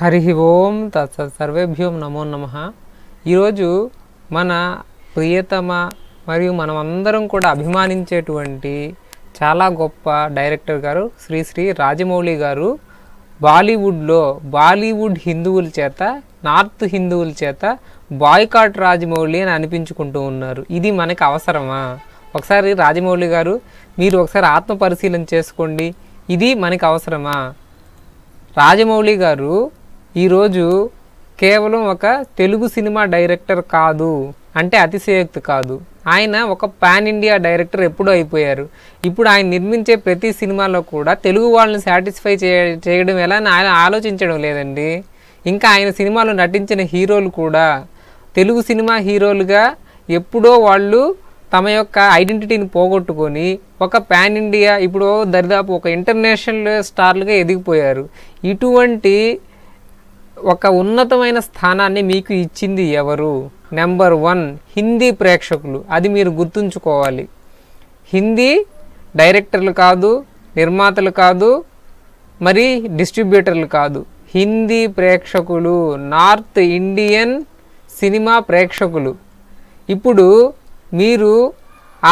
హరి ఓం తత్సత్ నమో నమ ఈరోజు మన ప్రియతమ మరియు మనమందరం కూడా అభిమానించేటువంటి చాలా గొప్ప డైరెక్టర్ గారు శ్రీ శ్రీ రాజమౌళి గారు బాలీవుడ్లో బాలీవుడ్ హిందువుల చేత నార్త్ హిందువుల చేత బాయ్కాట్ రాజమౌళి అని అనిపించుకుంటూ ఉన్నారు ఇది మనకు అవసరమా ఒకసారి రాజమౌళి గారు మీరు ఒకసారి ఆత్మ పరిశీలన చేసుకోండి ఇది మనకు అవసరమా రాజమౌళి గారు ఈరోజు కేవలం ఒక తెలుగు సినిమా డైరెక్టర్ కాదు అంటే అతిశయోక్తి కాదు ఆయన ఒక పాన్ ఇండియా డైరెక్టర్ ఎప్పుడూ అయిపోయారు ఇప్పుడు ఆయన నిర్మించే ప్రతి సినిమాలో కూడా తెలుగు వాళ్ళని సాటిస్ఫై చేయడం ఎలా అని ఆయన ఆలోచించడం లేదండి ఇంకా ఆయన సినిమాలో నటించిన హీరోలు కూడా తెలుగు సినిమా హీరోలుగా ఎప్పుడో వాళ్ళు తమ యొక్క ఐడెంటిటీని పోగొట్టుకొని ఒక పాన్ ఇండియా ఇప్పుడు దరిదాపు ఒక ఇంటర్నేషనల్ స్టార్లుగా ఎదిగిపోయారు ఇటువంటి ఒక ఉన్నతమైన స్థానాన్ని మీకు ఇచ్చింది ఎవరు నెంబర్ వన్ హిందీ ప్రేక్షకులు అది మీరు గుర్తుంచుకోవాలి హిందీ డైరెక్టర్లు కాదు నిర్మాతలు కాదు మరి డిస్ట్రిబ్యూటర్లు కాదు హిందీ ప్రేక్షకులు నార్త్ ఇండియన్ సినిమా ప్రేక్షకులు ఇప్పుడు మీరు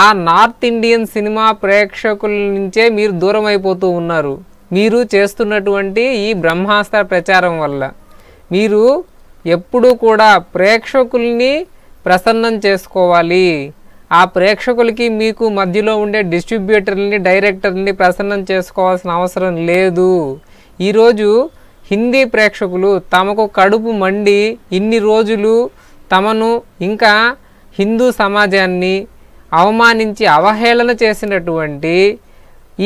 ఆ నార్త్ ఇండియన్ సినిమా ప్రేక్షకుల నుంచే మీరు దూరం అయిపోతూ ఉన్నారు మీరు చేస్తున్నటువంటి ఈ బ్రహ్మాస్త్ర ప్రచారం వల్ల మీరు ఎప్పుడూ కూడా ప్రేక్షకుల్ని ప్రసన్నం చేసుకోవాలి ఆ ప్రేక్షకులకి మీకు మధ్యలో ఉండే డిస్ట్రిబ్యూటర్ని డైరెక్టర్ని ప్రసన్నం చేసుకోవాల్సిన అవసరం లేదు ఈరోజు హిందీ ప్రేక్షకులు తమకు కడుపు మండి ఇన్ని రోజులు తమను ఇంకా హిందూ సమాజాన్ని అవమానించి అవహేళన చేసినటువంటి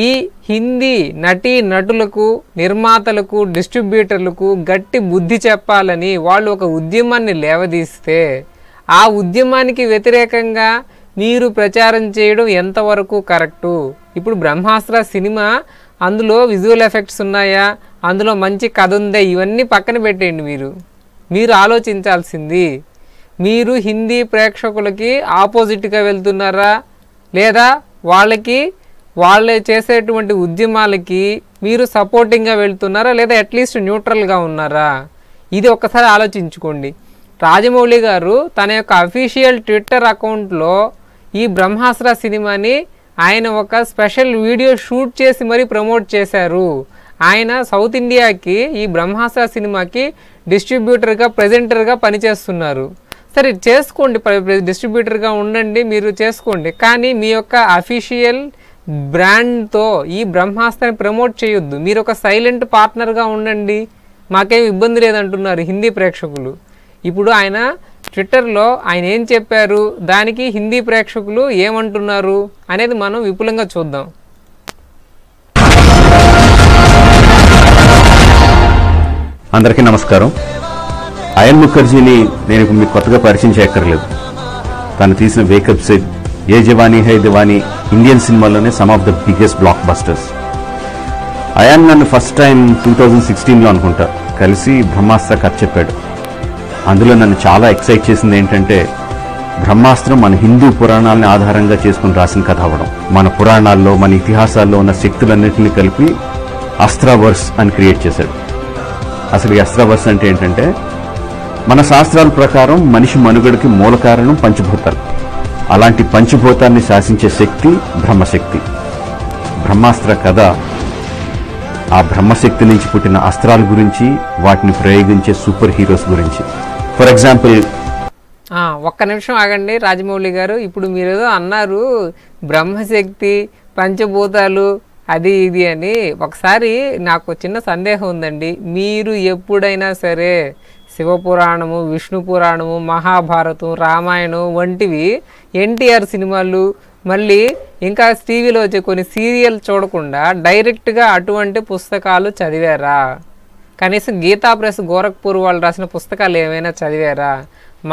ఈ హిందీ నటీ నటులకు నిర్మాతలకు డిస్ట్రిబ్యూటర్లకు గట్టి బుద్ధి చెప్పాలని వాళ్ళు ఒక ఉద్యమాన్ని లేవదీస్తే ఆ ఉద్యమానికి వ్యతిరేకంగా మీరు ప్రచారం చేయడం ఎంతవరకు కరెక్టు ఇప్పుడు బ్రహ్మాస్త్ర సినిమా అందులో విజువల్ ఎఫెక్ట్స్ ఉన్నాయా అందులో మంచి కథ ఉందా ఇవన్నీ పక్కన పెట్టేయండి మీరు మీరు ఆలోచించాల్సింది మీరు హిందీ ప్రేక్షకులకి ఆపోజిట్గా వెళ్తున్నారా లేదా వాళ్ళకి వాళ్ళే చేసేటువంటి ఉద్యమాలకి మీరు సపోర్టింగ్గా వెళ్తున్నారా లేదా అట్లీస్ట్ న్యూట్రల్గా ఉన్నారా ఇది ఒక్కసారి ఆలోచించుకోండి రాజమౌళి గారు తన యొక్క అఫీషియల్ ట్విట్టర్ అకౌంట్లో ఈ బ్రహ్మాస్త్ర సినిమాని ఆయన ఒక స్పెషల్ వీడియో షూట్ చేసి మరీ ప్రమోట్ చేశారు ఆయన సౌత్ ఇండియాకి ఈ బ్రహ్మాస్త్ర సినిమాకి డిస్ట్రిబ్యూటర్గా ప్రజెంటర్గా పనిచేస్తున్నారు సరే చేసుకోండి డిస్ట్రిబ్యూటర్గా ఉండండి మీరు చేసుకోండి కానీ మీ యొక్క అఫీషియల్ బ్రాండ్తో ఈ బ్రహ్మాస్త్రని ప్రమోట్ చేయొద్దు మీరు ఒక సైలెంట్ పార్ట్నర్గా ఉండండి మాకేం ఇబ్బంది లేదంటున్నారు హిందీ ప్రేక్షకులు ఇప్పుడు ఆయన ట్విట్టర్లో ఆయన ఏం చెప్పారు దానికి హిందీ ప్రేక్షకులు ఏమంటున్నారు అనేది మనం విపులంగా చూద్దాం అందరికీ నమస్కారం అయన్ ముఖర్జీని నేను మీకు కొత్తగా పరిచయం చేయక్కర్లేదు తను తీసిన wake up Sid Yeh Jawaani Hai Deewani Indian సినిమాలోనే some of the biggest blockbusters Ayan నన్ను ఫస్ట్ టైం టూ థౌజండ్ సిక్స్టీన్లో అనుకుంటా కలిసి బ్రహ్మాస్త్ర కథ చెప్పాడు అందులో నన్ను చాలా ఎక్సైట్ చేసింది ఏంటంటే బ్రహ్మాస్త్రం మన హిందూ పురాణాలని ఆధారంగా చేసుకుని రాసిన కథ అవ్వడం మన పురాణాల్లో మన ఇతిహాసాల్లో ఉన్న శక్తులన్నింటినీ కలిపి అస్త్రావర్స్ అని క్రియేట్ చేశాడు అసలు ఈ అస్త్రావర్స్ అంటే ఏంటంటే మన శాస్త్రాల ప్రకారం మనిషి మనుగడకి మూల కారణం పంచభూతాలు అలాంటి పంచభూతాన్ని శాసించే శక్తి బ్రహ్మశక్తి బ్రహ్మాస్త్ర కథ ఆ బ్రహ్మశక్తి నుంచి పుట్టిన అస్త్రాల గురించి వాటిని ప్రయోగించే సూపర్ హీరోస్ గురించి ఫర్ ఎగ్జాంపుల్ ఒక్క నిమిషం ఆగండి రాజమౌళి గారు ఇప్పుడు మీరు ఏదో అన్నారు బ్రహ్మశక్తి పంచభూతాలు అది ఇది అని ఒకసారి నాకు చిన్న సందేహం ఉందండి మీరు ఎప్పుడైనా సరే శివపురాణము విష్ణు పురాణము మహాభారతం రామాయణం వంటివి ఎన్టీఆర్ సినిమాలు మళ్ళీ ఇంకా టీవీలో వచ్చే కొన్ని సీరియల్ చూడకుండా డైరెక్ట్గా అటువంటి పుస్తకాలు చదివారా కనీసం గీతా ప్రెస్ గోరఖ్పూర్ వాళ్ళు రాసిన పుస్తకాలు ఏమైనా చదివారా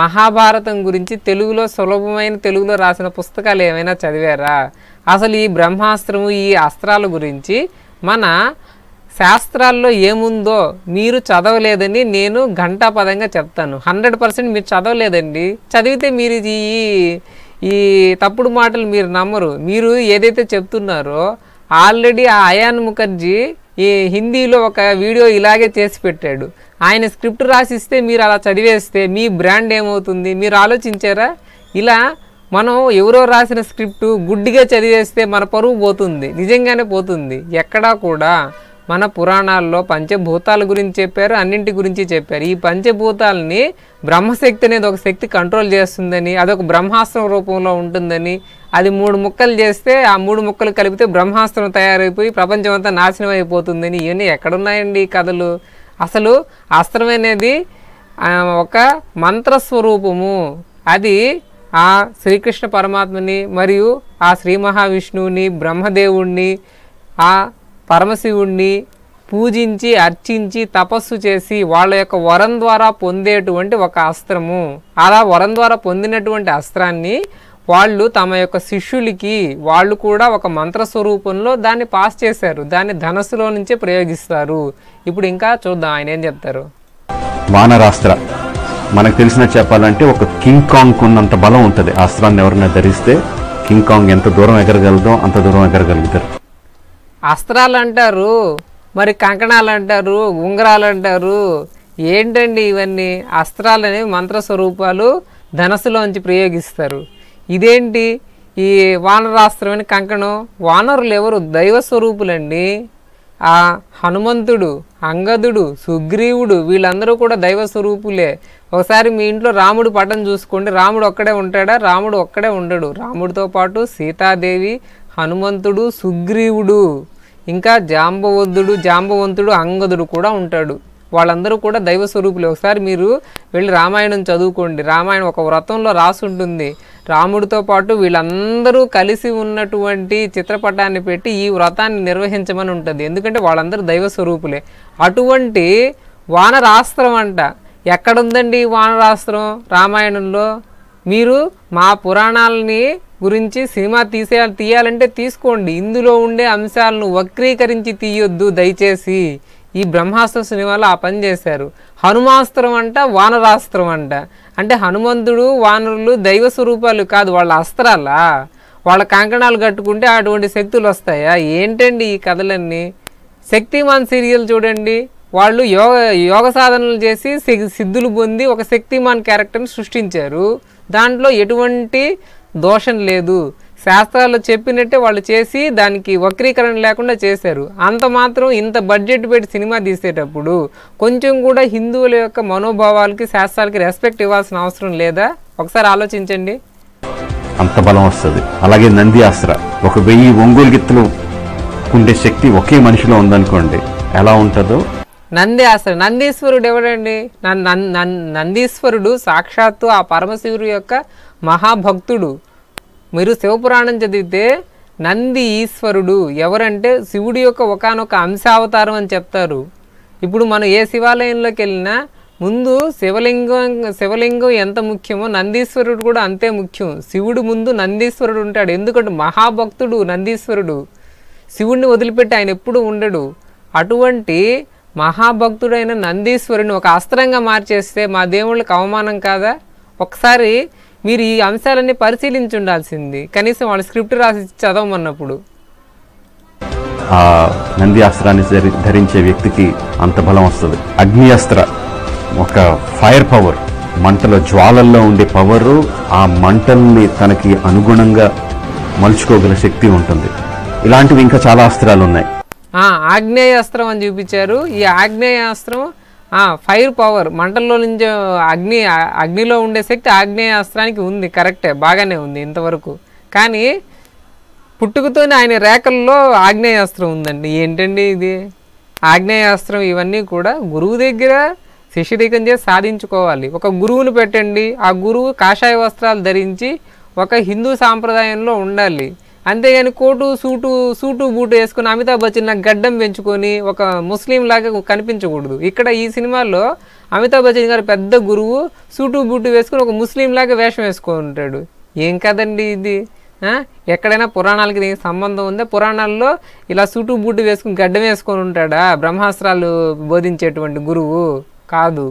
మహాభారతం గురించి తెలుగులో సులభమైన తెలుగులో రాసిన పుస్తకాలు ఏమైనా చదివారా అసలు ఈ బ్రహ్మాస్త్రము ఈ అస్త్రాల గురించి మన శాస్త్రాల్లో ఏముందో మీరు చదవలేదని నేను పదంగా చెప్తాను హండ్రెడ్ పర్సెంట్ మీరు చదవలేదండి చదివితే మీరు ఈ ఈ తప్పుడు మాటలు మీరు నమ్మరు మీరు ఏదైతే చెప్తున్నారో ఆల్రెడీ ఆ అయాన్ ముఖర్జీ ఈ హిందీలో ఒక వీడియో ఇలాగే చేసి పెట్టాడు ఆయన స్క్రిప్ట్ రాసిస్తే మీరు అలా చదివేస్తే మీ బ్రాండ్ ఏమవుతుంది మీరు ఆలోచించారా ఇలా మనం ఎవరో రాసిన స్క్రిప్ట్ గుడ్డిగా చదివేస్తే మన పరువు పోతుంది నిజంగానే పోతుంది ఎక్కడా కూడా మన పురాణాల్లో పంచభూతాల గురించి చెప్పారు అన్నింటి గురించి చెప్పారు ఈ పంచభూతాలని బ్రహ్మశక్తి అనేది ఒక శక్తి కంట్రోల్ చేస్తుందని అదొక బ్రహ్మాస్త్రం రూపంలో ఉంటుందని అది మూడు ముక్కలు చేస్తే ఆ మూడు ముక్కలు కలిపితే బ్రహ్మాస్త్రం తయారైపోయి ప్రపంచం అంతా నాశనం అయిపోతుందని ఇవన్నీ ఎక్కడున్నాయండి ఈ కథలు అసలు అస్త్రం అనేది ఒక మంత్రస్వరూపము అది ఆ శ్రీకృష్ణ పరమాత్మని మరియు ఆ శ్రీ మహావిష్ణువుని బ్రహ్మదేవుణ్ణి ఆ పరమశివుణ్ణి పూజించి అర్చించి తపస్సు చేసి వాళ్ళ యొక్క వరం ద్వారా పొందేటువంటి ఒక అస్త్రము అలా వరం ద్వారా పొందినటువంటి అస్త్రాన్ని వాళ్ళు తమ యొక్క శిష్యులకి వాళ్ళు కూడా ఒక మంత్ర స్వరూపంలో దాన్ని పాస్ చేశారు దాన్ని ధనస్సులో నుంచే ప్రయోగిస్తారు ఇప్పుడు ఇంకా చూద్దాం ఆయన ఏం చెప్తారు వానరాస్త్ర మనకు తెలిసిన చెప్పాలంటే ఒక కింగ్ కాంగ్ ఉన్నంత బలం ఉంటుంది అస్త్రాన్ని ఎవరైనా ధరిస్తే కింగ్ కాంగ్ ఎంత దూరం ఎగరగలదో అంత దూరం ఎగరగలుగుతారు అస్త్రాలు అంటారు మరి కంకణాలు అంటారు ఉంగరాలు అంటారు ఏంటండి ఇవన్నీ అస్త్రాలని మంత్ర స్వరూపాలు ధనస్సులోంచి ప్రయోగిస్తారు ఇదేంటి ఈ వానరాస్త్రమైన కంకణం వానరులు ఎవరు దైవ స్వరూపులండి ఆ హనుమంతుడు అంగదుడు సుగ్రీవుడు వీళ్ళందరూ కూడా దైవ స్వరూపులే ఒకసారి మీ ఇంట్లో రాముడు పటం చూసుకోండి రాముడు ఒక్కడే ఉంటాడా రాముడు ఒక్కడే ఉండడు రాముడితో పాటు సీతాదేవి హనుమంతుడు సుగ్రీవుడు ఇంకా జాంబవద్దుడు జాంబవంతుడు అంగదుడు కూడా ఉంటాడు వాళ్ళందరూ కూడా దైవ స్వరూపులు ఒకసారి మీరు వెళ్ళి రామాయణం చదువుకోండి రామాయణం ఒక వ్రతంలో రాసి ఉంటుంది రాముడితో పాటు వీళ్ళందరూ కలిసి ఉన్నటువంటి చిత్రపటాన్ని పెట్టి ఈ వ్రతాన్ని నిర్వహించమని ఉంటుంది ఎందుకంటే వాళ్ళందరూ దైవ స్వరూపులే అటువంటి వానరాస్త్రం అంట ఎక్కడుందండి వానరాస్త్రం రామాయణంలో మీరు మా పురాణాలని గురించి సినిమా తీసే తీయాలంటే తీసుకోండి ఇందులో ఉండే అంశాలను వక్రీకరించి తీయొద్దు దయచేసి ఈ బ్రహ్మాస్త్ర సినిమాలో ఆ పని చేశారు హనుమాస్త్రం అంట వానరాస్త్రం అంట అంటే హనుమంతుడు వానరులు దైవ స్వరూపాలు కాదు వాళ్ళ అస్త్రాలా వాళ్ళ కంకణాలు కట్టుకుంటే అటువంటి శక్తులు వస్తాయా ఏంటండి ఈ కథలన్నీ శక్తిమాన్ సీరియల్ చూడండి వాళ్ళు యోగ యోగ సాధనలు చేసి సిద్ధులు పొంది ఒక శక్తిమాన్ క్యారెక్టర్ని సృష్టించారు దాంట్లో ఎటువంటి దోషం లేదు శాస్త్రాల్లో చెప్పినట్టే వాళ్ళు చేసి దానికి వక్రీకరణ లేకుండా చేశారు అంత మాత్రం ఇంత బడ్జెట్ పెట్టి సినిమా తీసేటప్పుడు కొంచెం కూడా హిందువుల యొక్క మనోభావాలకి శాస్త్రాలకి రెస్పెక్ట్ ఇవ్వాల్సిన అవసరం లేదా ఒకసారి ఆలోచించండి అంత బలం వస్తుంది అలాగే నంది ఆస్త్ర ఒక వెయ్యి ఒంగోలు గిత్తలు ఉండే శక్తి ఒకే మనిషిలో ఉందనుకోండి ఎలా ఉంటుందో నంది ఆశ్రయం నందీశ్వరుడు ఎవడండి నందీశ్వరుడు సాక్షాత్తు ఆ పరమశివుడు యొక్క మహాభక్తుడు మీరు శివపురాణం చదివితే నంది ఈశ్వరుడు ఎవరంటే శివుడి యొక్క ఒకనొక అంశావతారం అని చెప్తారు ఇప్పుడు మనం ఏ శివాలయంలోకి వెళ్ళినా ముందు శివలింగం శివలింగం ఎంత ముఖ్యమో నందీశ్వరుడు కూడా అంతే ముఖ్యం శివుడు ముందు నందీశ్వరుడు ఉంటాడు ఎందుకంటే మహాభక్తుడు నందీశ్వరుడు శివుడిని వదిలిపెట్టి ఆయన ఎప్పుడు ఉండడు అటువంటి మహాభక్తుడైన నందీశ్వరుని ఒక అస్త్రంగా మార్చేస్తే మా దేవుళ్ళకి అవమానం కాదా ఒకసారి మీరు ఈ అంశాలన్నీ పరిశీలించి ఉండాల్సింది కనీసం వాళ్ళు స్క్రిప్ట్ రాసి చదవమన్నప్పుడు ఆ నంది అస్త్రాన్ని ధరించే వ్యక్తికి అంత బలం వస్తుంది అగ్ని అస్త్ర ఒక ఫైర్ పవర్ మంటలో జ్వాలల్లో ఉండే పవరు ఆ మంటల్ని తనకి అనుగుణంగా మలుచుకోగల శక్తి ఉంటుంది ఇలాంటివి ఇంకా చాలా అస్త్రాలు ఉన్నాయి ఆగ్నేయాస్త్రం అని చూపించారు ఈ ఆగ్నేయాస్త్రం ఫైర్ పవర్ మంటల్లో నుంచి అగ్ని అగ్నిలో ఉండే శక్తి ఆగ్నేయాస్త్రానికి ఉంది కరెక్టే బాగానే ఉంది ఇంతవరకు కానీ పుట్టుకతోనే ఆయన రేఖల్లో ఆగ్నేయాస్త్రం ఉందండి ఏంటండి ఇది ఆగ్నేయాస్త్రం ఇవన్నీ కూడా గురువు దగ్గర శిష్యరికం చేసి సాధించుకోవాలి ఒక గురువుని పెట్టండి ఆ గురువు కాషాయ వస్త్రాలు ధరించి ఒక హిందూ సాంప్రదాయంలో ఉండాలి అంతేగాని కోటు సూటు సూటు బూటు వేసుకుని అమితాబ్ బచ్చన్ నాకు గడ్డం పెంచుకొని ఒక ముస్లిం లాగా కనిపించకూడదు ఇక్కడ ఈ సినిమాలో అమితాబ్ బచ్చన్ గారు పెద్ద గురువు సూటు బూటు వేసుకుని ఒక ముస్లిం లాగా వేషం వేసుకుంటాడు ఏం కదండి ఇది ఎక్కడైనా పురాణాలకి దీనికి సంబంధం ఉందా పురాణాల్లో ఇలా సూటు బూటు వేసుకుని గడ్డం వేసుకొని ఉంటాడా బ్రహ్మాస్త్రాలు బోధించేటువంటి గురువు కాదు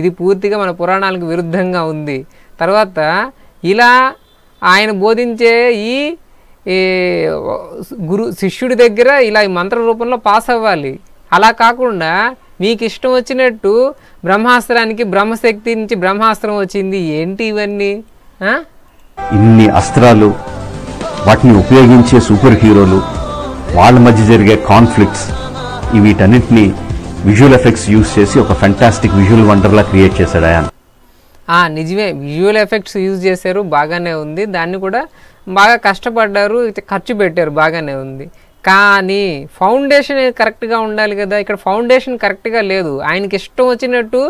ఇది పూర్తిగా మన పురాణాలకు విరుద్ధంగా ఉంది తర్వాత ఇలా ఆయన బోధించే ఈ ఈ గురు శిష్యుడి దగ్గర ఇలా ఈ మంత్ర రూపంలో పాస్ అవ్వాలి అలా కాకుండా మీకు ఇష్టం వచ్చినట్టు బ్రహ్మాస్త్రానికి బ్రహ్మశక్తి నుంచి బ్రహ్మాస్త్రం వచ్చింది ఏంటి ఇవన్నీ ఇన్ని అస్త్రాలు వాటిని ఉపయోగించే సూపర్ హీరోలు వాళ్ళ మధ్య జరిగే కాన్ఫ్లిక్ట్స్ వీటన్నిటిని విజువల్ ఎఫెక్ట్స్ యూజ్ చేసి ఒక ఫెంటాస్టిక్ విజువల్ వండర్లా క్రియేట్ చేశాడు ఆయన నిజమే విజువల్ ఎఫెక్ట్స్ యూజ్ చేశారు బాగానే ఉంది దాన్ని కూడా బాగా కష్టపడ్డారు ఖర్చు పెట్టారు బాగానే ఉంది కానీ ఫౌండేషన్ కరెక్ట్గా ఉండాలి కదా ఇక్కడ ఫౌండేషన్ కరెక్ట్గా లేదు ఆయనకి ఇష్టం వచ్చినట్టు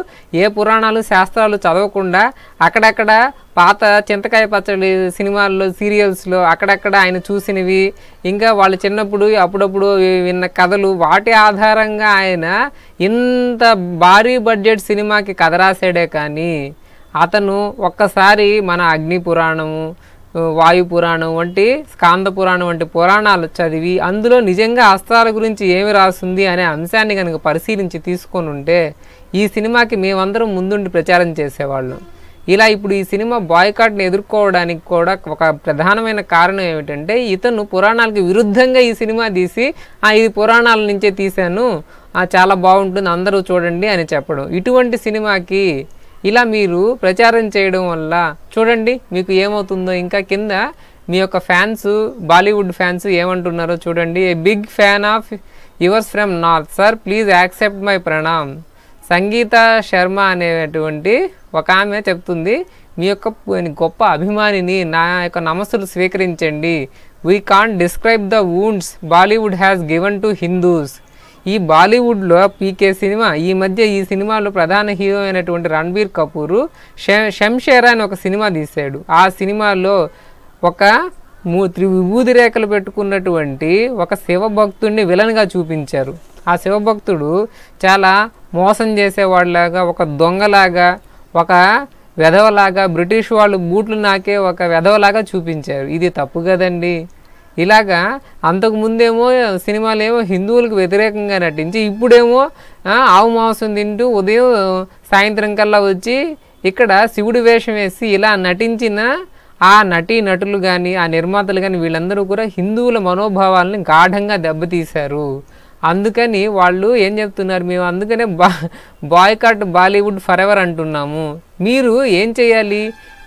ఏ పురాణాలు శాస్త్రాలు చదవకుండా అక్కడక్కడ పాత చింతకాయ పచ్చడి సినిమాల్లో సీరియల్స్లో అక్కడక్కడ ఆయన చూసినవి ఇంకా వాళ్ళు చిన్నప్పుడు అప్పుడప్పుడు విన్న కథలు వాటి ఆధారంగా ఆయన ఇంత భారీ బడ్జెట్ సినిమాకి కథ రాసాడే కానీ అతను ఒక్కసారి మన అగ్ని పురాణము వాయు పురాణం వంటి స్కాంద పురాణం వంటి పురాణాలు చదివి అందులో నిజంగా అస్త్రాల గురించి ఏమి రాస్తుంది అనే అంశాన్ని కనుక పరిశీలించి తీసుకొని ఉంటే ఈ సినిమాకి మేమందరం ముందుండి ప్రచారం చేసేవాళ్ళం ఇలా ఇప్పుడు ఈ సినిమా బాయ్కాట్ని ఎదుర్కోవడానికి కూడా ఒక ప్రధానమైన కారణం ఏమిటంటే ఇతను పురాణాలకు విరుద్ధంగా ఈ సినిమా తీసి ఆ ఇది పురాణాల నుంచే తీశాను చాలా బాగుంటుంది అందరూ చూడండి అని చెప్పడం ఇటువంటి సినిమాకి ఇలా మీరు ప్రచారం చేయడం వల్ల చూడండి మీకు ఏమవుతుందో ఇంకా కింద మీ యొక్క ఫ్యాన్స్ బాలీవుడ్ ఫ్యాన్స్ ఏమంటున్నారో చూడండి a big fan of yours from north sir please accept my pranam Sangeeta Sharma అనేటువంటి ఒక ఆమె చెప్తుంది మీ యొక్క గొప్ప అభిమానిని నా యొక్క నమస్సులు స్వీకరించండి we can't describe the wounds Bollywood has given to Hindus ఈ బాలీవుడ్లో పీకే సినిమా ఈ మధ్య ఈ సినిమాలో ప్రధాన హీరో అయినటువంటి రణబీర్ కపూర్ షంషేర్ అని ఒక సినిమా తీశాడు ఆ సినిమాలో ఒక మూ త్రివిభూతి రేఖలు పెట్టుకున్నటువంటి ఒక శివభక్తుడిని విలన్గా చూపించారు ఆ శివభక్తుడు చాలా మోసం చేసేవాడిలాగా ఒక దొంగలాగా ఒక వెధవలాగా బ్రిటిష్ వాళ్ళు బూట్లు నాకే ఒక వెధవలాగా చూపించారు ఇది తప్పు కదండి ఇలాగా అంతకుముందేమో సినిమాలు ఏమో హిందువులకు వ్యతిరేకంగా నటించి ఇప్పుడేమో ఆవు మాంసం తింటూ ఉదయం సాయంత్రం కల్లా వచ్చి ఇక్కడ శివుడి వేషం వేసి ఇలా నటించిన ఆ నటీ నటులు కానీ ఆ నిర్మాతలు కానీ వీళ్ళందరూ కూడా హిందువుల మనోభావాలను గాఢంగా దెబ్బతీశారు అందుకని వాళ్ళు ఏం చెప్తున్నారు మేము అందుకనే బా బాయ్కాట్ బాలీవుడ్ ఫర్ ఎవర్ అంటున్నాము మీరు ఏం చేయాలి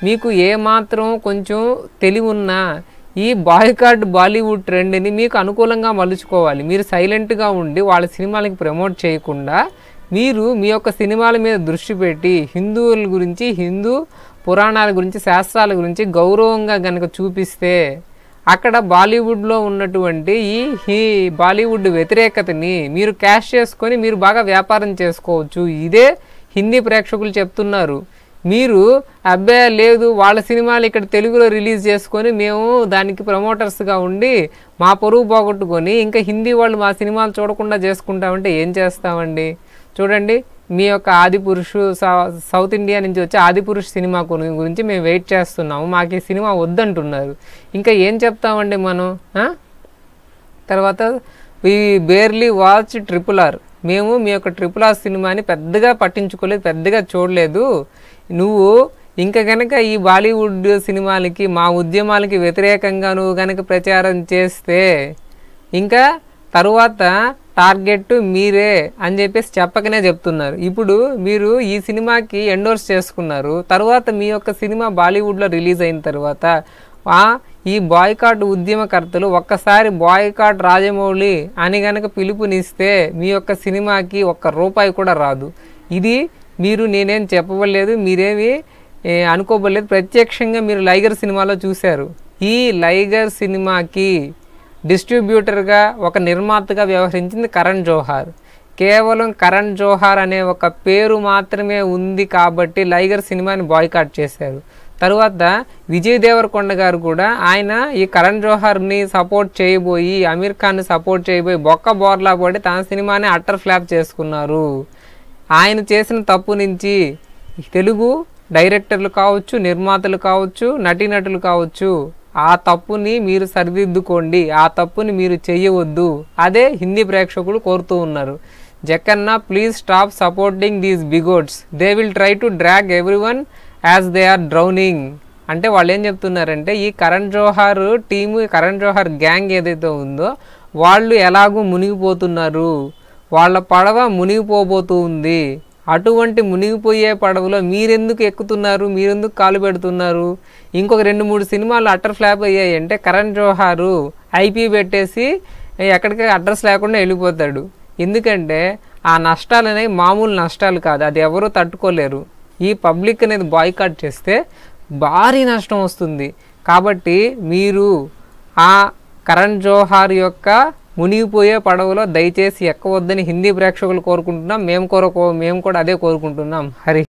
మీకు ఏమాత్రం కొంచెం తెలివి ఉన్నా ఈ బాయ్కాట్ బాలీవుడ్ ట్రెండ్ని మీకు అనుకూలంగా మలుచుకోవాలి మీరు సైలెంట్గా ఉండి వాళ్ళ సినిమాలకి ప్రమోట్ చేయకుండా మీరు మీ యొక్క సినిమాల మీద దృష్టి పెట్టి హిందువుల గురించి హిందూ పురాణాల గురించి శాస్త్రాల గురించి గౌరవంగా కనుక చూపిస్తే అక్కడ బాలీవుడ్లో ఉన్నటువంటి ఈ హీ బాలీవుడ్ వ్యతిరేకతని మీరు క్యాష్ చేసుకొని మీరు బాగా వ్యాపారం చేసుకోవచ్చు ఇదే హిందీ ప్రేక్షకులు చెప్తున్నారు మీరు అబ్బాయి లేదు వాళ్ళ సినిమాలు ఇక్కడ తెలుగులో రిలీజ్ చేసుకొని మేము దానికి ప్రమోటర్స్గా ఉండి మా పొరుగు పోగొట్టుకొని ఇంకా హిందీ వాళ్ళు మా సినిమాలు చూడకుండా చేసుకుంటామంటే ఏం చేస్తామండి చూడండి మీ యొక్క ఆదిపురుషు సౌత్ ఇండియా నుంచి వచ్చే ఆదిపురుష్ సినిమా గురించి మేము వెయిట్ చేస్తున్నాము మాకు ఈ సినిమా వద్దంటున్నారు ఇంకా ఏం చెప్తామండి మనం తర్వాత we barely watch triple R మేము మీ యొక్క ట్రిపుల్ ఆర్ సినిమాని పెద్దగా పట్టించుకోలేదు పెద్దగా చూడలేదు నువ్వు ఇంకా కనుక ఈ బాలీవుడ్ సినిమాలకి మా ఉద్యమాలకి వ్యతిరేకంగా నువ్వు కనుక ప్రచారం చేస్తే ఇంకా తరువాత టార్గెట్ మీరే అని చెప్పేసి చెప్పకనే చెప్తున్నారు ఇప్పుడు మీరు ఈ సినిమాకి ఎండోర్స్ చేసుకున్నారు తర్వాత మీ యొక్క సినిమా బాలీవుడ్లో రిలీజ్ అయిన తర్వాత ఈ బాయ్కాట్ ఉద్యమకర్తలు ఒక్కసారి బాయ్కాట్ రాజమౌళి అని గనక పిలుపునిస్తే మీ యొక్క సినిమాకి ఒక్క రూపాయి కూడా రాదు ఇది మీరు నేనేం చెప్పబడలేదు మీరేమి అనుకోబడలేదు ప్రత్యక్షంగా మీరు లైగర్ సినిమాలో చూశారు ఈ లైగర్ సినిమాకి డిస్ట్రిబ్యూటర్గా ఒక నిర్మాతగా వ్యవహరించింది కరణ్ జోహార్ కేవలం కరణ్ జోహార్ అనే ఒక పేరు మాత్రమే ఉంది కాబట్టి లైగర్ సినిమాని బాయ్కాట్ చేశారు తరువాత విజయ్ దేవరకొండ గారు కూడా ఆయన ఈ కరణ్ జోహార్ని సపోర్ట్ చేయబోయి అమీర్ ఖాన్ని సపోర్ట్ చేయబోయి బొక్క బోర్లా పడి తన సినిమాని అట్టర్ ఫ్లాప్ చేసుకున్నారు ఆయన చేసిన తప్పు నుంచి తెలుగు డైరెక్టర్లు కావచ్చు నిర్మాతలు కావచ్చు నటీనటులు కావచ్చు ఆ తప్పుని మీరు సరిదిద్దుకోండి ఆ తప్పుని మీరు చేయవద్దు అదే హిందీ ప్రేక్షకులు కోరుతూ ఉన్నారు Jakkanna please stop supporting these bigots they will try to drag everyone as they are drowning అంటే వాళ్ళు ఏం చెప్తున్నారంటే ఈ కరణ్ జోహార్ టీము కరణ్ జోహార్ గ్యాంగ్ ఏదైతే ఉందో వాళ్ళు ఎలాగూ మునిగిపోతున్నారు వాళ్ళ పడవ మునిగిపోబోతూ ఉంది అటువంటి మునిగిపోయే పడవలో మీరెందుకు ఎక్కుతున్నారు మీరెందుకు కాలు పెడుతున్నారు ఇంకొక రెండు మూడు సినిమాలు అటర్ ఫ్లాప్ అయ్యాయి అంటే కరణ్ జోహార్ ఐపీ పెట్టేసి ఎక్కడికి అడ్రస్ లేకుండా వెళ్ళిపోతాడు ఎందుకంటే ఆ నష్టాలు అనేవి మామూలు నష్టాలు కాదు అది ఎవరూ తట్టుకోలేరు ఈ పబ్లిక్ అనేది బాయ్కాట్ చేస్తే భారీ నష్టం వస్తుంది కాబట్టి మీరు ఆ కరణ్ జోహార్ యొక్క మునిగిపోయే పడవలో దయచేసి ఎక్కవద్దని హిందీ ప్రేక్షకులు కోరుకుంటున్నాం మేము కోరుకో మేము కూడా అదే కోరుకుంటున్నాం హరి